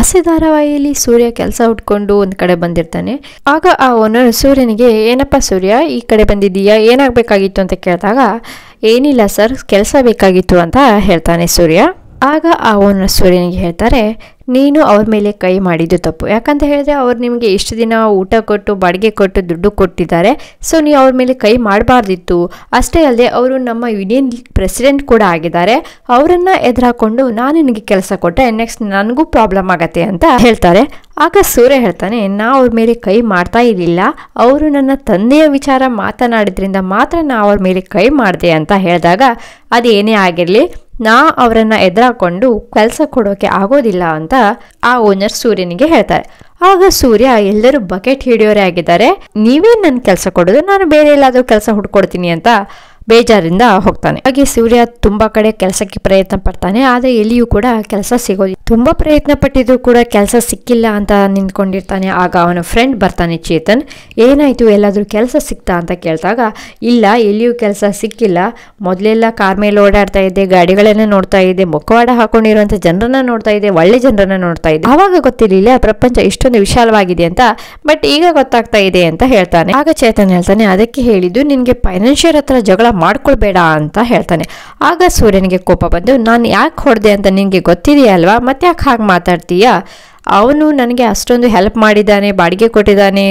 ಆಸೆ ಧಾರಾವಾಹಿಯಲ್ಲಿ ಸೂರ್ಯ ಕೆಲಸ ಉಟ್ಕೊಂಡು ಒಂದು ಕಡೆ ಬಂದಿರ್ತಾನೆ ಆಗ ಆ ಓನರ್ ಸೂರ್ಯನಿಗೆ ಏನಪ್ಪ ಸೂರ್ಯ ಈ ಕಡೆ ಬಂದಿದ್ದೀಯಾ ಏನಾಗಬೇಕಾಗಿತ್ತು ಅಂತ ಕೇಳಿದಾಗ ಏನಿಲ್ಲ ಸರ್ ಕೆಲಸ ಬೇಕಾಗಿತ್ತು ಅಂತ ಹೇಳ್ತಾನೆ ಸೂರ್ಯ ಆಗ ಆ ಓನರ್ ಸೂರ್ಯನಿಗೆ ಹೇಳ್ತಾರೆ ನೀನು ಅವ್ರ ಮೇಲೆ ಕೈ ಮಾಡಿದ್ದು ತಪ್ಪು ಯಾಕಂತ ಹೇಳಿದ್ರೆ ಅವ್ರು ನಿಮಗೆ ಇಷ್ಟು ದಿನ ಊಟ ಕೊಟ್ಟು ಬಾಡಿಗೆ ಕೊಟ್ಟು ದುಡ್ಡು ಕೊಟ್ಟಿದ್ದಾರೆ ಸೊ ನೀವು ಅವ್ರ ಮೇಲೆ ಕೈ ಮಾಡಬಾರ್ದಿತ್ತು ಅಷ್ಟೇ ಅಲ್ಲದೆ ಅವರು ನಮ್ಮ ಯೂನಿಯನ್ ಪ್ರೆಸಿಡೆಂಟ್ ಕೂಡ ಆಗಿದ್ದಾರೆ ಅವರನ್ನು ಎದುರಾಕೊಂಡು ನಾನು ನಿನಗೆ ಕೆಲಸ ಕೊಟ್ಟೆ ನೆಕ್ಸ್ಟ್ ನನಗೂ ಪ್ರಾಬ್ಲಮ್ ಆಗತ್ತೆ ಅಂತ ಹೇಳ್ತಾರೆ ಆಗ ಸೂರ್ಯ ಹೇಳ್ತಾನೆ ನಾ ಅವ್ರ ಮೇಲೆ ಕೈ ಮಾಡ್ತಾ ಇರಲಿಲ್ಲ ಅವರು ನನ್ನ ತಂದೆಯ ವಿಚಾರ ಮಾತನಾಡಿದ್ರಿಂದ ಮಾತ್ರ ನಾ ಅವ್ರ ಮೇಲೆ ಕೈ ಮಾಡಿದೆ ಅಂತ ಹೇಳಿದಾಗ ಅದೇನೇ ಆಗಿರಲಿ ನಾ ಅವರನ್ನ ಎದುರಾಕೊಂಡು ಕೆಲಸ ಕೊಡೋಕೆ ಆಗೋದಿಲ್ಲ ಅಂತ ಆ ಓನರ್ ಸೂರ್ಯನಿಗೆ ಹೇಳ್ತಾರೆ ಆಗ ಸೂರ್ಯ ಎಲ್ಲರೂ ಬಕೆಟ್ ಹಿಡಿಯೋರೇ ಆಗಿದ್ದಾರೆ ನೀವೇ ನನ್ನ ಕೆಲಸ ಕೊಡೋದು ನಾನು ಬೇರೆ ಎಲ್ಲಾದರೂ ಕೆಲಸ ಹುಡ್ಕೊಡ್ತೀನಿ ಅಂತ ಬೇಜಾರಿಂದ ಹೋಗ್ತಾನೆ ಹಾಗೆ ಸೂರ್ಯ ತುಂಬಾ ಕಡೆ ಕೆಲಸಕ್ಕೆ ಪ್ರಯತ್ನ ಪಡ್ತಾನೆ ಆದ್ರೆ ಎಲ್ಲಿಯೂ ಕೂಡ ಕೆಲಸ ಸಿಗೋದಿಲ್ಲ ತುಂಬಾ ಪ್ರಯತ್ನ ಪಟ್ಟಿದ್ರು ಕೂಡ ಕೆಲಸ ಸಿಕ್ಕಿಲ್ಲ ಅಂತ ನಿಂತ್ಕೊಂಡಿರ್ತಾನೆ ಆಗ ಅವನ ಫ್ರೆಂಡ್ ಬರ್ತಾನೆ ಚೇತನ್ ಏನಾಯ್ತು ಎಲ್ಲಾದ್ರೂ ಕೆಲಸ ಸಿಕ್ತಾ ಅಂತ ಕೇಳ್ತಾಗ ಇಲ್ಲ ಎಲ್ಲಿಯೂ ಕೆಲಸ ಸಿಕ್ಕಿಲ್ಲ ಮೊದಲೆಲ್ಲ ಕಾರ್ ಮೇಲೆ ಓಡಾಡ್ತಾ ಇದ್ದೆ ಗಾಡಿಗಳನ್ನ ನೋಡ್ತಾ ಇದ್ದೆ ಮುಖವಾಡ ಹಾಕೊಂಡಿರುವಂತ ಜನರನ್ನ ನೋಡ್ತಾ ಇದ್ದೆ ಒಳ್ಳೆ ಜನರನ್ನ ನೋಡ್ತಾ ಇದ್ದೆ ಅವಾಗ ಗೊತ್ತಿರಲಿಲ್ಲ ಪ್ರಪಂಚ ಇಷ್ಟೊಂದು ವಿಶಾಲವಾಗಿದೆ ಅಂತ ಬಟ್ ಈಗ ಗೊತ್ತಾಗ್ತಾ ಇದೆ ಅಂತ ಹೇಳ್ತಾನೆ ಆಗ ಚೇತನ್ ಹೇಳ್ತಾನೆ ಅದಕ್ಕೆ ಹೇಳಿದ್ದು ನಿನ್ಗೆ ಫೈನಾನ್ಷಿಯಲ್ ಹತ್ರ ಜಗಳ ಮಾಡ್ಕೊಳ್ಬೇಡ ಅಂತ ಹೇಳ್ತಾನೆ ಆಗ ಸೂರ್ಯನಿಗೆ ಕೋಪ ಬಂದು ನಾನು ಯಾಕೆ ಹೊಡೆದೆ ಅಂತ ನಿನಗೆ ಗೊತ್ತಿದೆಯಲ್ವಾ ಮತ್ತೆ ಯಾಕೆ ಹಾಗೆ ಮಾತಾಡ್ತೀಯಾ ಅವನು ನನಗೆ ಅಷ್ಟೊಂದು ಹೆಲ್ಪ್ ಮಾಡಿದ್ದಾನೆ ಬಾಡಿಗೆ ಕೊಟ್ಟಿದ್ದಾನೆ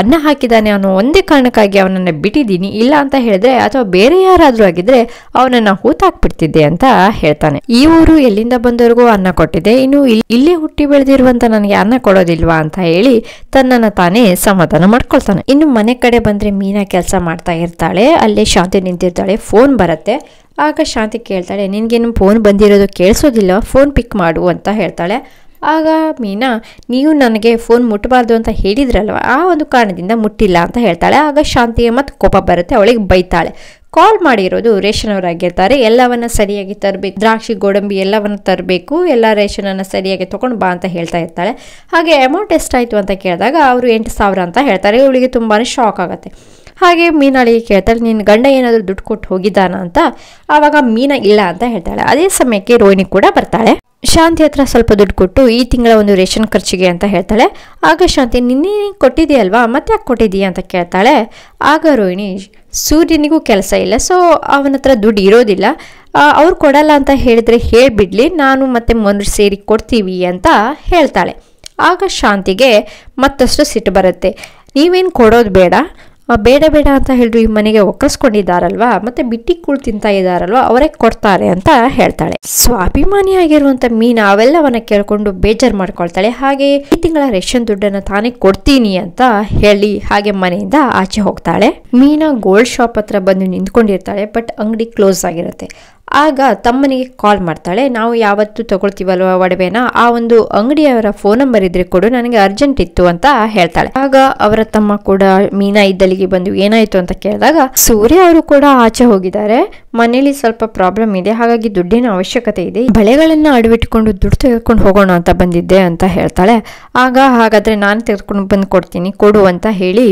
ಅನ್ನ ಹಾಕಿದ್ದಾನೆ ಅವನು ಒಂದೇ ಕಾರಣಕ್ಕಾಗಿ ಅವನನ್ನು ಬಿಟ್ಟಿದ್ದೀನಿ ಇಲ್ಲ ಅಂತ ಹೇಳಿದ್ರೆ ಅಥವಾ ಬೇರೆ ಯಾರಾದರೂ ಆಗಿದ್ರೆ ಅವನನ್ನು ಹೂತಾಕ್ಬಿಡ್ತಿದ್ದೆ ಅಂತ ಹೇಳ್ತಾನೆ ಈ ಊರು ಎಲ್ಲಿಂದ ಬಂದವರೆಗೂ ಅನ್ನ ಕೊಟ್ಟಿದೆ ಇನ್ನು ಇಲ್ಲೇ ಹುಟ್ಟಿ ಬೆಳೆದಿರುವಂತ ನನಗೆ ಅನ್ನ ಕೊಡೋದಿಲ್ವಾ ಅಂತ ಹೇಳಿ ತನ್ನನ್ನು ತಾನೇ ಸಮಾಧಾನ ಮಾಡ್ಕೊಳ್ತಾನೆ ಇನ್ನು ಮನೆ ಕಡೆ ಬಂದ್ರೆ ಮೀನಾ ಕೆಲಸ ಮಾಡ್ತಾ ಇರ್ತಾಳೆ ಅಲ್ಲೇ ಶಾಂತಿ ನಿಂತಿರ್ತಾಳೆ ಫೋನ್ ಬರುತ್ತೆ ಆಗ ಶಾಂತಿ ಕೇಳ್ತಾಳೆ ನಿನಗೇನು ಫೋನ್ ಬಂದಿರೋದು ಕೇಳಿಸೋದಿಲ್ಲ ಫೋನ್ ಪಿಕ್ ಮಾಡು ಅಂತ ಹೇಳ್ತಾಳೆ ಆಗ ಮೀನಾ ನೀವು ನನಗೆ ಫೋನ್ ಮುಟ್ಟಬಾರ್ದು ಅಂತ ಹೇಳಿದ್ರಲ್ವ ಆ ಒಂದು ಕಾರಣದಿಂದ ಮುಟ್ಟಿಲ್ಲ ಅಂತ ಹೇಳ್ತಾಳೆ ಆಗ ಶಾಂತಿಗೆ ಮತ್ತು ಕೋಪ ಬರುತ್ತೆ ಅವಳಿಗೆ ಬೈತಾಳೆ ಕಾಲ್ ಮಾಡಿರೋದು ರೇಷನ್ ಅವರಾಗಿರ್ತಾರೆ ಎಲ್ಲವನ್ನ ಸರಿಯಾಗಿ ತರಬೇಕು ದ್ರಾಕ್ಷಿ ಗೋಡಂಬಿ ಎಲ್ಲವನ್ನ ತರಬೇಕು ಎಲ್ಲ ರೇಷನನ್ನು ಸರಿಯಾಗಿ ತೊಗೊಂಡು ಬಾ ಅಂತ ಹೇಳ್ತಾ ಇರ್ತಾಳೆ ಹಾಗೆ ಅಮೌಂಟ್ ಎಷ್ಟಾಯಿತು ಅಂತ ಕೇಳಿದಾಗ ಅವರು ಎಂಟು ಸಾವಿರ ಅಂತ ಹೇಳ್ತಾರೆ ಇವಳಿಗೆ ತುಂಬಾ ಶಾಕ್ ಆಗುತ್ತೆ ಹಾಗೆ ಮೀನಾಳಿಗೆ ಕೇಳ್ತಾಳೆ ನಿನ್ನ ಗಂಡ ಏನಾದರೂ ದುಡ್ಡು ಕೊಟ್ಟು ಹೋಗಿದ್ದಾನ ಅಂತ ಆವಾಗ ಮೀನ ಇಲ್ಲ ಅಂತ ಹೇಳ್ತಾಳೆ ಅದೇ ಸಮಯಕ್ಕೆ ರೋಹಿಣಿ ಕೂಡ ಬರ್ತಾಳೆ ಶಾಂತಿ ಹತ್ರ ಸ್ವಲ್ಪ ದುಡ್ಡು ಕೊಟ್ಟು ಈ ತಿಂಗಳ ಒಂದು ರೇಷನ್ ಖರ್ಚಿಗೆ ಅಂತ ಹೇಳ್ತಾಳೆ ಆಗ ಶಾಂತಿ ನಿನ್ನೆ ಕೊಟ್ಟಿದೆಯಲ್ವಾ ಮತ್ತೆ ಯಾಕೆ ಕೊಟ್ಟಿದ್ದೀಯಾ ಅಂತ ಕೇಳ್ತಾಳೆ ಆಗ ರೋಹಿಣಿ ಸೂರ್ಯನಿಗೂ ಕೆಲಸ ಇಲ್ಲ ಸೊ ಅವನ ಹತ್ರ ದುಡ್ಡು ಇರೋದಿಲ್ಲ ಅವ್ರು ಕೊಡಲ್ಲ ಅಂತ ಹೇಳಿದ್ರೆ ಹೇಳಿಬಿಡ್ಲಿ ನಾನು ಮತ್ತೆ ಮನುಷ್ಯ ಸೇರಿ ಕೊಡ್ತೀವಿ ಅಂತ ಹೇಳ್ತಾಳೆ ಆಗ ಶಾಂತಿಗೆ ಮತ್ತಷ್ಟು ಸಿಟ್ಟು ಬರುತ್ತೆ ನೀವೇನು ಕೊಡೋದು ಬೇಡ ಬೇಡ ಬೇಡ ಅಂತ ಹೇಳಿದ್ರು ಈ ಮನೆಗೆ ಒಕ್ಕಸ್ಕೊಂಡಿದ್ದಾರಲ್ವಾ ಮತ್ತೆ ಬಿಟ್ಟಿ ಕೂಳು ತಿಂತಾ ಇದಾರಲ್ವಾ ಅವರೇ ಕೊಡ್ತಾರೆ ಅಂತ ಹೇಳ್ತಾಳೆ ಸ್ವಾಭಿಮಾನಿಯಾಗಿರುವಂತ ಮೀನಾ ಅವೆಲ್ಲವನ್ನ ಕೇಳ್ಕೊಂಡು ಬೇಜಾರು ಮಾಡ್ಕೊಳ್ತಾಳೆ ಹಾಗೆ ಈ ತಿಂಗಳ ರೇಷನ್ ದುಡ್ಡನ್ನ ತಾನೇ ಕೊಡ್ತೀನಿ ಅಂತ ಹೇಳಿ ಹಾಗೆ ಮನೆಯಿಂದ ಆಚೆ ಹೋಗ್ತಾಳೆ ಮೀನಾ ಗೋಲ್ಡ್ ಶಾಪ್ ಹತ್ರ ಬಂದು ನಿಂತ್ಕೊಂಡಿರ್ತಾಳೆ ಬಟ್ ಅಂಗಡಿ ಕ್ಲೋಸ್ ಆಗಿರುತ್ತೆ ಆಗ ತಮ್ಮನಿಗೆ ಕಾಲ್ ಮಾಡ್ತಾಳೆ ನಾವು ಯಾವತ್ತು ತಗೊಳ್ತೀವಲ್ವ ಒಡವೆನ ಆ ಒಂದು ಅಂಗಡಿಯವರ ಫೋನ್ ನಂಬರ್ ಇದ್ರೆ ಕೊಡು ನನಗೆ ಅರ್ಜೆಂಟ್ ಇತ್ತು ಅಂತ ಹೇಳ್ತಾಳೆ ಆಗ ಅವರ ತಮ್ಮ ಕೂಡ ಮೀನಾ ಇದ್ದಲ್ಲಿಗೆ ಬಂದು ಏನಾಯ್ತು ಅಂತ ಕೇಳಿದಾಗ ಸೂರ್ಯ ಅವರು ಕೂಡ ಆಚೆ ಹೋಗಿದ್ದಾರೆ ಮನೇಲಿ ಸ್ವಲ್ಪ ಪ್ರಾಬ್ಲಮ್ ಇದೆ ಹಾಗಾಗಿ ದುಡ್ಡಿನ ಅವಶ್ಯಕತೆ ಇದೆ ಬಳೆಗಳನ್ನ ಅಡವಿಟ್ಕೊಂಡು ದುಡ್ಡು ತೆಗೆದುಕೊಂಡು ಹೋಗೋಣ ಅಂತ ಬಂದಿದ್ದೆ ಅಂತ ಹೇಳ್ತಾಳೆ ಆಗ ಹಾಗಾದ್ರೆ ನಾನು ತೆಗೆದುಕೊಂಡು ಬಂದು ಕೊಡ್ತೀನಿ ಕೊಡು ಅಂತ ಹೇಳಿ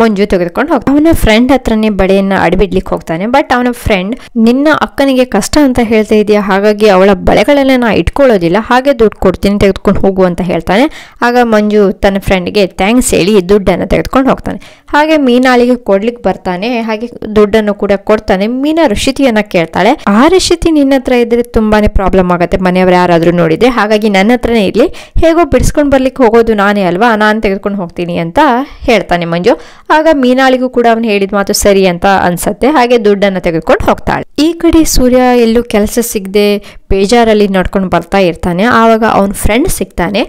ಮಂಜು ತೆಗೆದುಕೊಂಡು ಹೋಗ್ತಾನೆ ಅವನ ಫ್ರೆಂಡ್ ಹತ್ರನೇ ಬಳೆಯನ್ನ ಅಡಬಿಡ್ಲಿಕ್ಕೆ ಹೋಗ್ತಾನೆ ಬಟ್ ಅವನ ಫ್ರೆಂಡ್ ನಿನ್ನ ಅಕ್ಕನಿಗೆ ಕಷ್ಟ ಅಂತ ಹೇಳ್ತಾ ಇದೆಯಾ ಹಾಗಾಗಿ ಅವಳ ಬಳೆಗಳನ್ನ ನಾ ಇಟ್ಕೊಳ್ಳೋದಿಲ್ಲ ಹಾಗೆ ದುಡ್ಡು ಕೊಡ್ತೀನಿ ತೆಗೆದುಕೊಂಡು ಹೋಗು ಅಂತ ಹೇಳ್ತಾನೆ ಆಗ ಮಂಜು ತನ್ನ ಫ್ರೆಂಡ್ಗೆ ಥ್ಯಾಂಕ್ಸ್ ಹೇಳಿ ದುಡ್ಡನ್ನು ತೆಗೆದುಕೊಂಡು ಹೋಗ್ತಾನೆ ಹಾಗೆ ಮೀನಾಳಿಗೆ ಕೊಡ್ಲಿಕ್ಕೆ ಬರ್ತಾನೆ ಹಾಗೆ ದುಡ್ಡನ್ನು ಕೂಡ ಕೊಡ್ತಾನೆ ಮೀನ ಋಷಿತಿಯ ಕೇಳ್ತಾಳೆ ಆ ರಿಷಿತಿ ನಿನ್ನ ಹತ್ರ ಇದ್ರೆ ತುಂಬಾನೇ ಪ್ರಾಬ್ಲಮ್ ಆಗುತ್ತೆ ಮನೆಯವ್ರು ಯಾರಾದ್ರೂ ನೋಡಿದ್ರೆ ಹಾಗಾಗಿ ನನ್ನ ಹತ್ರನೇ ಇರಲಿ ಹೇಗೋ ಬಿಡಿಸ್ಕೊಂಡು ಬರ್ಲಿಕ್ಕೆ ಹೋಗೋದು ನಾನೇ ಅಲ್ವಾ ನಾನು ತೆಗೆದುಕೊಂಡು ಹೋಗ್ತೀನಿ ಅಂತ ಹೇಳ್ತಾನೆ ಮಂಜು ಆಗ ಮೀನಾಳಿಗೂ ಕೂಡ ಅವನು ಹೇಳಿದ ಮಾತು ಸರಿ ಅಂತ ಅನ್ಸತ್ತೆ ಹಾಗೆ ದುಡ್ಡನ್ನ ತೆಗೆದುಕೊಂಡು ಹೋಗ್ತಾಳೆ ಈ ಕಡೆ ಸೂರ್ಯ ಎಲ್ಲೂ ಕೆಲಸ ಸಿಗದೆ ಬೇಜಾರಲ್ಲಿ ನಡ್ಕೊಂಡು ಬರ್ತಾ ಇರ್ತಾನೆ ಆವಾಗ ಅವನ ಫ್ರೆಂಡ್ ಸಿಗ್ತಾನೆ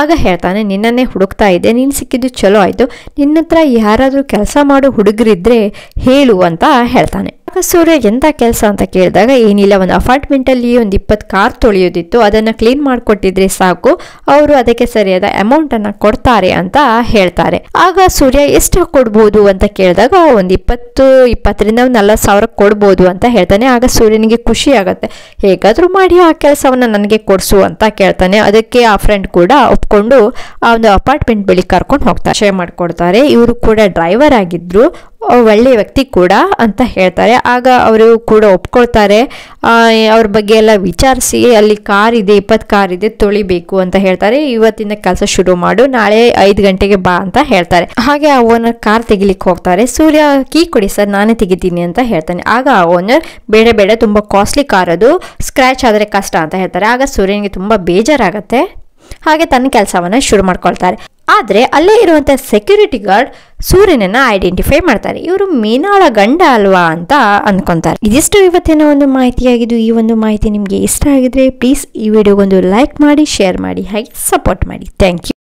ಆಗ ಹೇಳ್ತಾನೆ ನಿನ್ನನ್ನೇ ಹುಡುಕ್ತಾ ಇದ್ದೆ ನೀನ್ ಸಿಕ್ಕಿದ್ದು ಚಲೋ ಆಯ್ತು ನಿನ್ನ ಹತ್ರ ಯಾರಾದರೂ ಕೆಲಸ ಮಾಡೋ ಹುಡುಗರಿದ್ರೆ ಹೇಳು ಅಂತ ಹೇಳ್ತಾನೆ ಆಗ ಸೂರ್ಯ ಎಂತ ಕೆಲಸ ಅಂತ ಕೇಳಿದಾಗ ಏನಿಲ್ಲ ಒಂದು ಅಪಾರ್ಟ್ಮೆಂಟ್ ಅಲ್ಲಿ ಒಂದು ಇಪ್ಪತ್ತು ಕಾರ್ ತೊಳೆಯೋದಿತ್ತು ಅದನ್ನ ಕ್ಲೀನ್ ಮಾಡಿಕೊಟ್ಟಿದ್ರೆ ಸಾಕು ಅವರು ಅದಕ್ಕೆ ಸರಿಯಾದ ಅಮೌಂಟ್ ಅನ್ನ ಕೊಡ್ತಾರೆ ಅಂತ ಹೇಳ್ತಾರೆ ಆಗ ಸೂರ್ಯ ಎಷ್ಟು ಕೊಡ್ಬೋದು ಅಂತ ಕೇಳಿದಾಗ ಒಂದು ಇಪ್ಪತ್ತು ಇಪ್ಪತ್ತರಿಂದ ಒಂದು ನಲ್ವತ್ತು ಸಾವಿರ ಕೊಡ್ಬೋದು ಅಂತ ಹೇಳ್ತಾನೆ ಆಗ ಸೂರ್ಯನಿಗೆ ಖುಷಿ ಆಗುತ್ತೆ ಹೇಗಾದರೂ ಮಾಡಿ ಆ ಕೆಲಸವನ್ನ ನನಗೆ ಕೊಡಿಸು ಅಂತ ಕೇಳ್ತಾನೆ ಅದಕ್ಕೆ ಆ ಫ್ರೆಂಡ್ ಕೂಡ ಒಪ್ಕೊಂಡು ಆ ಒಂದು ಅಪಾರ್ಟ್ಮೆಂಟ್ ಬಳಿ ಕರ್ಕೊಂಡು ಹೋಗ್ತಾರೆ ಶೇರ್ ಮಾಡಿಕೊಡ್ತಾರೆ ಇವರು ಕೂಡ ಡ್ರೈವರ್ ಆಗಿದ್ರು ಒಳ್ಳೆಯ ವ್ಯಕ್ತಿ ಕೂಡ ಅಂತ ಹೇಳ್ತಾರೆ ಆಗ ಅವರು ಕೂಡ ಒಪ್ಕೊಳ್ತಾರೆ ಅವ್ರ ಬಗ್ಗೆ ಎಲ್ಲ ವಿಚಾರಿಸಿ ಅಲ್ಲಿ ಕಾರ್ ಇದೆ ಇಪ್ಪತ್ತು ಕಾರ್ ಇದೆ ತೊಳಿಬೇಕು ಅಂತ ಹೇಳ್ತಾರೆ ಇವತ್ತಿನ ಕೆಲಸ ಶುರು ಮಾಡು ನಾಳೆ ಐದು ಗಂಟೆಗೆ ಬಾ ಅಂತ ಹೇಳ್ತಾರೆ ಹಾಗೆ ಆ ಓನರ್ ಕಾರ್ ತೆಗಿಲಿಕ್ಕೆ ಹೋಗ್ತಾರೆ ಸೂರ್ಯ ಕೀ ಕೊಡಿ ಸರ್ ನಾನೇ ತೆಗಿತೀನಿ ಅಂತ ಹೇಳ್ತಾನೆ ಆಗ ಆ ಓನರ್ ಬೇಡ ಬೇಡ ತುಂಬ ಕಾಸ್ಟ್ಲಿ ಕಾರ್ ಅದು ಸ್ಕ್ರ್ಯಾಚ್ ಆದರೆ ಕಷ್ಟ ಅಂತ ಹೇಳ್ತಾರೆ ಆಗ ಸೂರ್ಯನಿಗೆ ತುಂಬ ಬೇಜಾರಾಗತ್ತೆ ಹಾಗೆ ತನ್ನ ಕೆಲಸವನ್ನು ಶುರು ಮಾಡ್ಕೊಳ್ತಾರೆ ಆದರೆ ಅಲ್ಲೇ ಇರುವಂಥ ಸೆಕ್ಯೂರಿಟಿ ಗಾರ್ಡ್ ಸೂರ್ಯನನ್ನ ಐಡೆಂಟಿಫೈ ಮಾಡ್ತಾರೆ ಇವರು ಮೀನಾಳ ಗಂಡ ಅಲ್ವಾ ಅಂತ ಅನ್ಕೊಂತಾರೆ ಇದಿಷ್ಟು ಇವತ್ತಿನ ಒಂದು ಮಾಹಿತಿಯಾಗಿದ್ದು ಈ ಒಂದು ಮಾಹಿತಿ ನಿಮಗೆ ಇಷ್ಟ ಆಗಿದ್ರೆ ಪ್ಲೀಸ್ ಈ ವಿಡಿಯೋಗೊಂದು ಲೈಕ್ ಮಾಡಿ ಶೇರ್ ಮಾಡಿ ಹಾಗೆ ಸಪೋರ್ಟ್ ಮಾಡಿ ಥ್ಯಾಂಕ್ ಯು